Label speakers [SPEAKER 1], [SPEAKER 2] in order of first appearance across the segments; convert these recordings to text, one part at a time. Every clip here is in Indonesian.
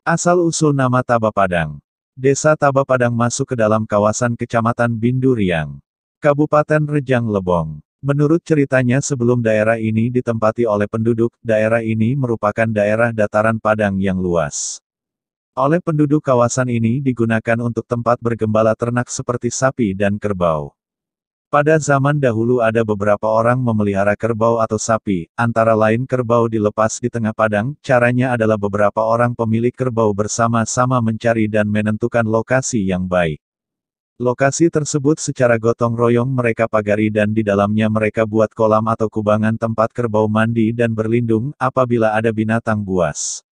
[SPEAKER 1] Asal-usul nama Taba Padang. Desa Taba Padang masuk ke dalam kawasan Kecamatan Binduriang, Kabupaten Rejang Lebong. Menurut ceritanya sebelum daerah ini ditempati oleh penduduk, daerah ini merupakan daerah dataran padang yang luas. Oleh penduduk kawasan ini digunakan untuk tempat bergembala ternak seperti sapi dan kerbau. Pada zaman dahulu ada beberapa orang memelihara kerbau atau sapi, antara lain kerbau dilepas di tengah padang, caranya adalah beberapa orang pemilik kerbau bersama-sama mencari dan menentukan lokasi yang baik. Lokasi tersebut secara gotong royong mereka pagari dan di dalamnya mereka buat kolam atau kubangan tempat kerbau mandi dan berlindung apabila ada binatang buas.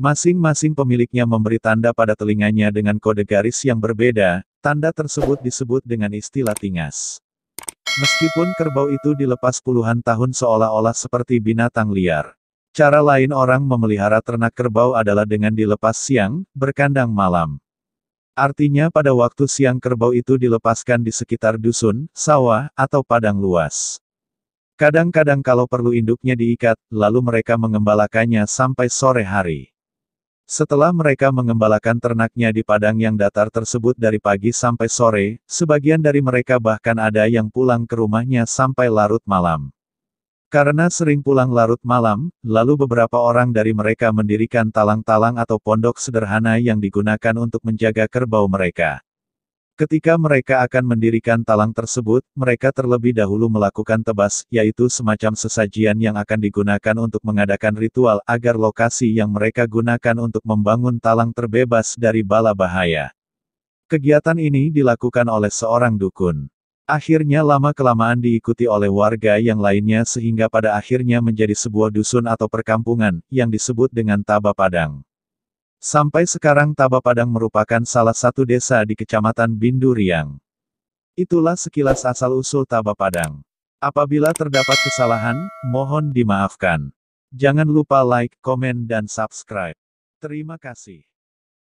[SPEAKER 1] Masing-masing pemiliknya memberi tanda pada telinganya dengan kode garis yang berbeda, Tanda tersebut disebut dengan istilah tingas. Meskipun kerbau itu dilepas puluhan tahun seolah-olah seperti binatang liar. Cara lain orang memelihara ternak kerbau adalah dengan dilepas siang, berkandang malam. Artinya pada waktu siang kerbau itu dilepaskan di sekitar dusun, sawah, atau padang luas. Kadang-kadang kalau perlu induknya diikat, lalu mereka mengembalakannya sampai sore hari. Setelah mereka mengembalakan ternaknya di padang yang datar tersebut dari pagi sampai sore, sebagian dari mereka bahkan ada yang pulang ke rumahnya sampai larut malam. Karena sering pulang larut malam, lalu beberapa orang dari mereka mendirikan talang-talang atau pondok sederhana yang digunakan untuk menjaga kerbau mereka. Ketika mereka akan mendirikan talang tersebut, mereka terlebih dahulu melakukan tebas, yaitu semacam sesajian yang akan digunakan untuk mengadakan ritual agar lokasi yang mereka gunakan untuk membangun talang terbebas dari bala bahaya. Kegiatan ini dilakukan oleh seorang dukun. Akhirnya lama-kelamaan diikuti oleh warga yang lainnya sehingga pada akhirnya menjadi sebuah dusun atau perkampungan, yang disebut dengan Taba Padang. Sampai sekarang Taba Padang merupakan salah satu desa di Kecamatan Binduriang. Itulah sekilas asal-usul Taba Padang. Apabila terdapat kesalahan, mohon dimaafkan. Jangan lupa like, komen dan subscribe. Terima kasih.